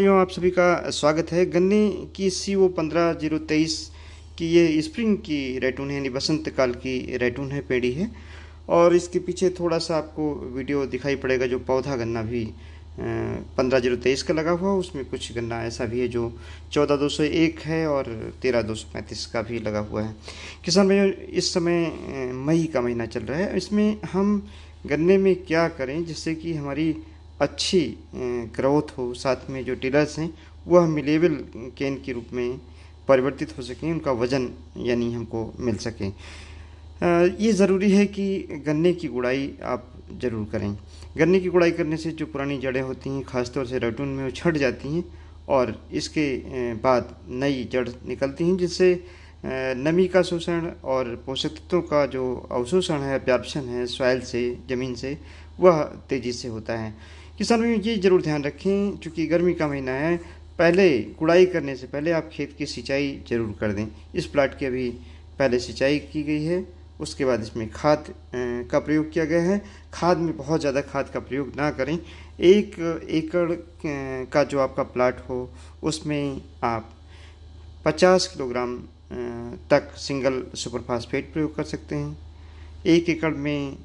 भाइयों आप सभी का स्वागत है गन्ने की सी ओ पंद्रह जीरो तेईस की ये स्प्रिंग की रेटून है यानी बसंत काल की रेटून है पेड़ी है और इसके पीछे थोड़ा सा आपको वीडियो दिखाई पड़ेगा जो पौधा गन्ना भी पंद्रह जीरो तेईस का लगा हुआ उसमें कुछ गन्ना ऐसा भी है जो चौदह दो सौ एक है और तेरह दो सौ पैंतीस का भी लगा हुआ है किसान भाइयों इस समय मई का महीना चल रहा है इसमें हम गन्ने में क्या करें जिससे कि हमारी अच्छी ग्रोथ हो साथ में जो डीलर्स हैं वह मिलेबल केन के रूप में परिवर्तित हो सकें उनका वज़न यानी हमको मिल सके ये ज़रूरी है कि गन्ने की गुड़ाई आप ज़रूर करें गन्ने की गुड़ाई करने से जो पुरानी जड़ें होती हैं ख़ासतौर से रेटून में वो छट जाती हैं और इसके बाद नई जड़ निकलती हैं जिससे नमी का शोषण और पोषक तत्वों का जो अवशोषण है अब्जॉर्प्शन है सॉयल से ज़मीन से वह तेज़ी से होता है किसान भाई ये जरूर ध्यान रखें चूँकि गर्मी का महीना है पहले गुड़ाई करने से पहले आप खेत की सिंचाई जरूर कर दें इस प्लाट की अभी पहले सिंचाई की गई है उसके बाद इसमें खाद का प्रयोग किया गया है खाद में बहुत ज़्यादा खाद का प्रयोग ना करें एक एकड़ का जो आपका प्लाट हो उसमें आप 50 किलोग्राम तक सिंगल सुपरफास्फेट प्रयोग कर सकते हैं एक एकड़ में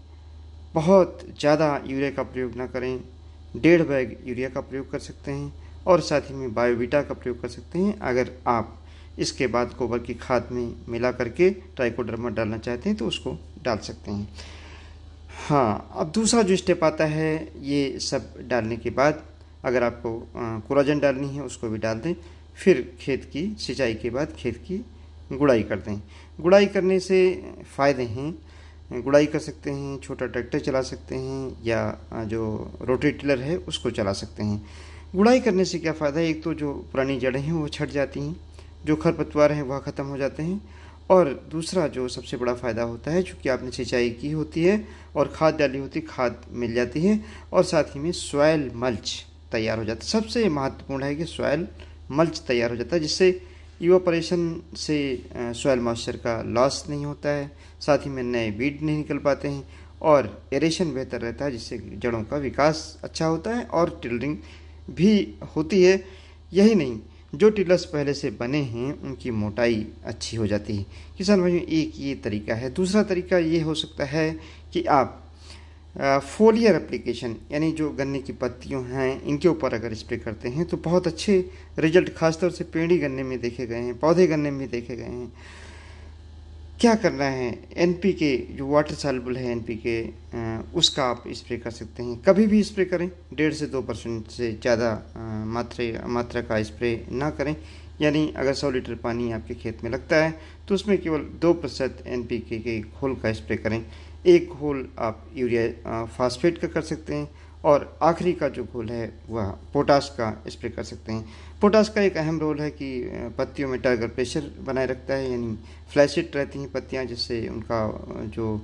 बहुत ज़्यादा यूरिया का प्रयोग ना करें डेढ़ बैग यूरिया का प्रयोग कर सकते हैं और साथ ही में बायोविटा का प्रयोग कर सकते हैं अगर आप इसके बाद गोबर की खाद में मिला करके ट्राइकोडर्मा डालना चाहते हैं तो उसको डाल सकते हैं हाँ अब दूसरा जो स्टेप आता है ये सब डालने के बाद अगर आपको कुराजन डालनी है उसको भी डाल दें फिर खेत की सिंचाई के बाद खेत की गुड़ाई कर दें गुड़ाई करने से फ़ायदे हैं गुड़ाई कर सकते हैं छोटा ट्रैक्टर चला सकते हैं या जो रोटरी टिलर है उसको चला सकते हैं गुड़ाई करने से क्या फ़ायदा है एक तो जो पुरानी जड़ें हैं वो छट जाती हैं जो खरपतवार हैं वह ख़त्म हो जाते हैं और दूसरा जो सबसे बड़ा फ़ायदा होता है चूँकि आपने सिंचाई की होती है और खाद डाली होती है खाद मिल जाती है और साथ ही में सॉयल मल्च तैयार हो जाता है सबसे महत्वपूर्ण है कि सॉयल मल्च तैयार हो जाता है जिससे ईवापोरेशन से सॉयल मॉइस्चर का लॉस नहीं होता है साथ ही में नए बीड नहीं निकल पाते हैं और एरेशन बेहतर रहता है जिससे जड़ों का विकास अच्छा होता है और टिलरिंग भी होती है यही नहीं जो टिलर्स पहले से बने हैं उनकी मोटाई अच्छी हो जाती है किसान भाइयों एक ये तरीका है दूसरा तरीका ये हो सकता है कि आप फोलियर एप्लीकेशन यानी जो गन्ने की पत्तियों हैं इनके ऊपर अगर स्प्रे करते हैं तो बहुत अच्छे रिजल्ट खासतौर से पेड़ी गन्ने में देखे गए हैं पौधे गन्ने में देखे गए हैं क्या करना है एन के जो वाटर सेलबल है एन के उसका आप स्प्रे कर सकते हैं कभी भी स्प्रे करें डेढ़ से दो परसेंट से ज़्यादा मात्रा मात्रा का स्प्रे ना करें यानी अगर सौ लीटर पानी आपके खेत में लगता है तो उसमें केवल दो प्रतिशत एन के खोल का स्प्रे करें एक घोल आप यूरिया फास्फेट का कर सकते हैं और आखिरी का जो घोल है वह पोटास का स्प्रे कर सकते हैं पोटास का एक अहम रोल है कि पत्तियों में टाइगर प्रेशर बनाए रखता है यानी फ्लैशिट रहती हैं पत्तियाँ जिससे उनका जो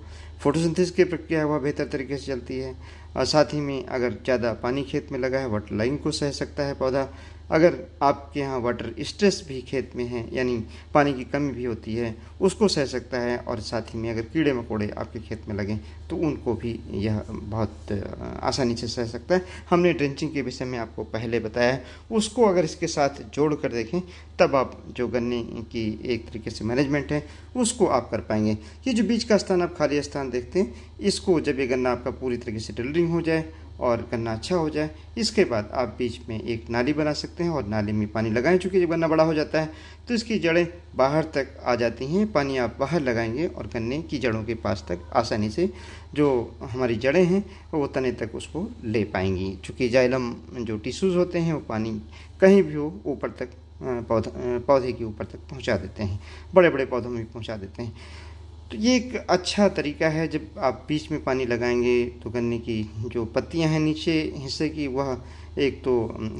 फोटोसिंथेसिस की प्रक्रिया है वह बेहतर तरीके से चलती है और साथ ही में अगर ज़्यादा पानी खेत में लगा है वाटर लाइन को सह सकता है पौधा अगर आपके यहाँ वाटर स्ट्रेस भी खेत में है यानी पानी की कमी भी होती है उसको सह सकता है और साथ ही में अगर कीड़े मकोड़े आपके खेत में लगें तो उनको भी यह बहुत आसानी से सह सकता है हमने ड्रेंचिंग के विषय में आपको पहले बताया है उसको अगर इसके साथ जोड़ कर देखें तब आप जो गन्ने की एक तरीके से मैनेजमेंट है उसको आप कर पाएंगे ये जो बीच का स्थान आप खाली स्थान देखते हैं इसको जब ये गन्ना आपका पूरी तरीके से ड्रिलिंग हो जाए और गन्ना अच्छा हो जाए इसके बाद आप बीच में एक नाली बना सकते हैं और नाली में पानी लगाएं चूँकि जब गन्ना बड़ा हो जाता है तो इसकी जड़ें बाहर तक आ जाती हैं पानी आप बाहर लगाएंगे और गन्ने की जड़ों के पास तक आसानी से जो हमारी जड़ें हैं वो तने तक उसको ले पाएंगी चूँकि जाइलम जो टिश्यूज़ होते हैं वो पानी कहीं भी हो ऊपर तक पौधा पौधे के ऊपर तक पहुँचा देते हैं बड़े बड़े पौधों में भी पहुँचा देते हैं तो ये एक अच्छा तरीका है जब आप बीच में पानी लगाएंगे तो गन्ने की जो पत्तियां हैं नीचे हिस्से की वह एक तो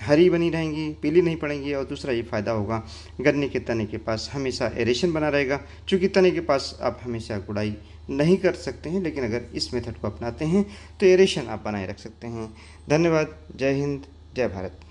हरी बनी रहेंगी पीली नहीं पड़ेंगी और दूसरा ये फ़ायदा होगा गन्ने के तने के पास हमेशा एरेशन बना रहेगा क्योंकि तने के पास आप हमेशा गुड़ाई नहीं कर सकते हैं लेकिन अगर इस मेथड को अपनाते हैं तो एरेशन आप बनाए रख सकते हैं धन्यवाद जय हिंद जय भारत